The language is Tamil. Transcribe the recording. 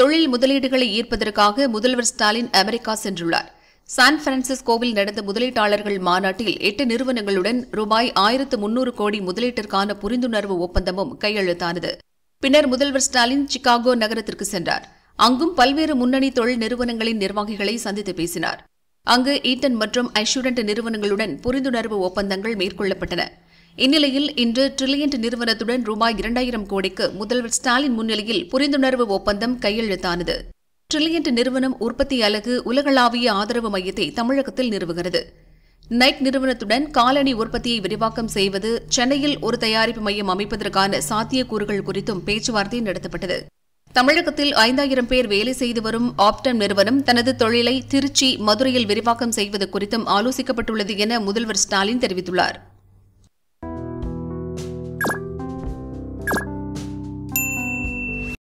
தொழில் முதலீடுகளை ஈர்ப்பதற்காக முதல்வர் ஸ்டாலின் அமெரிக்கா சென்றுள்ளார் சான் பிரான்சிஸ்கோவில் நடந்த முதலீட்டாளர்கள் மாநாட்டில் எட்டு நிறுவனங்களுடன் ரூபாய் ஆயிரத்து முன்னூறு கோடி முதலீட்டிற்கான புரிந்துணர்வு ஒப்பந்தமும் கையெழுத்தானது பின்னர் முதல்வர் ஸ்டாலின் சிகாகோ நகரத்திற்கு சென்றார் அங்கும் பல்வேறு முன்னணி தொழில் நிறுவனங்களின் நிர்வாகிகளை சந்தித்து பேசினார் அங்கு ஈட்டன் மற்றும் ஐஷூரண்ட் நிறுவனங்களுடன் புரிந்துணர்வு ஒப்பந்தங்கள் மேற்கொள்ளப்பட்டன இந்நிலையில் இன்று ட்ரில்லியன்ட் நிறுவனத்துடன் ரூபாய் இரண்டாயிரம் கோடிக்கு முதல்வர் ஸ்டாலின் முன்னிலையில் புரிந்துணர்வு ஒப்பந்தம் கையெழுத்தானது ட்ரில்லியன்ட் நிறுவனம் உற்பத்தி அலகு உலகளாவிய ஆதரவு மையத்தை தமிழகத்தில் நிறுவுகிறது நைக் நிறுவனத்துடன் காலணி உற்பத்தியை விரிவாக்கம் செய்வது சென்னையில் ஒரு தயாரிப்பு மையம் அமைப்பதற்கான சாத்தியக்கூறுகள் குறித்தும் பேச்சுவார்த்தை நடத்தப்பட்டது தமிழகத்தில் ஐந்தாயிரம் பேர் வேலை செய்து வரும் ஆப்டம் நிறுவனம் தனது தொழிலை திருச்சி மதுரையில் விரிவாக்கம் செய்வது குறித்தும் ஆலோசிக்கப்பட்டுள்ளது என முதல்வர் ஸ்டாலின் தெரிவித்துள்ளாா்